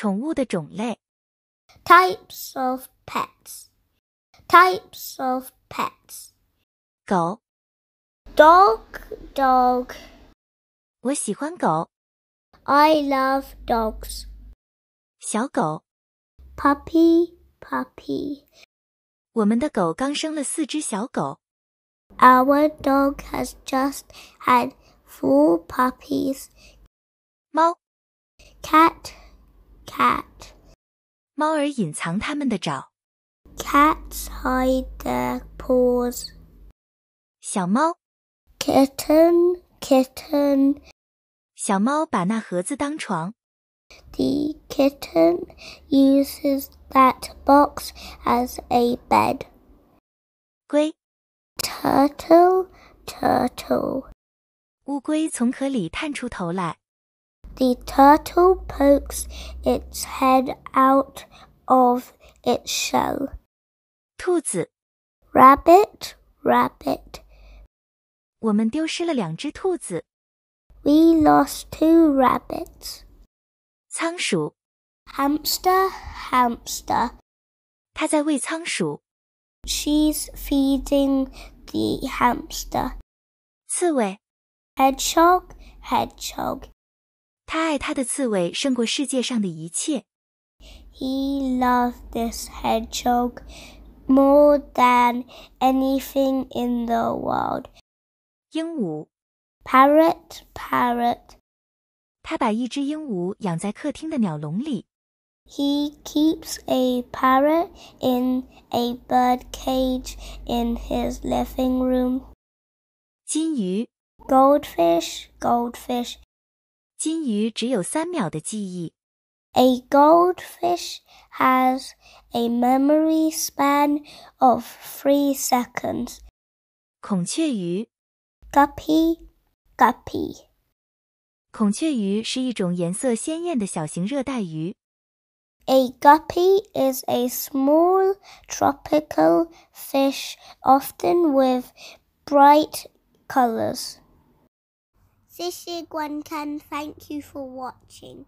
宠物的种类。Types of pets. Types of pets. 狗。Dog, dog. 我喜欢狗。I love dogs. 小狗。Puppy, puppy. 我们的狗刚生了四只小狗。Our dog has just had four puppies. 猫。Cat. Cat，猫儿隐藏它们的爪。Cats hide their paws。小猫。Kitten，kitten。小猫把那盒子当床。The kitten uses that box as a bed。龟。Turtle，turtle。乌龟从壳里探出头来。The turtle pokes its head out of its shell. 兔子，rabbit, rabbit。我们丢失了两只兔子。We lost two rabbits。仓鼠，hamster, hamster。它在喂仓鼠。She's feeding the hamster。刺猬，hedgehog, hedgehog。他爱他的刺猬胜过世界上的一切。He loved this hedgehog more than anything in the world. 鹦鹉，parrot, parrot. keeps a parrot in a bird cage in his living room. 金鱼，goldfish, goldfish. 金鱼只有三秒的记忆。A goldfish has a memory span of three seconds. 孔雀鱼，guppy guppy。孔雀鱼是一种颜色鲜艳的小型热带鱼。A guppy is a small tropical fish, often with bright colors. This is Gwen Ken. Thank you for watching.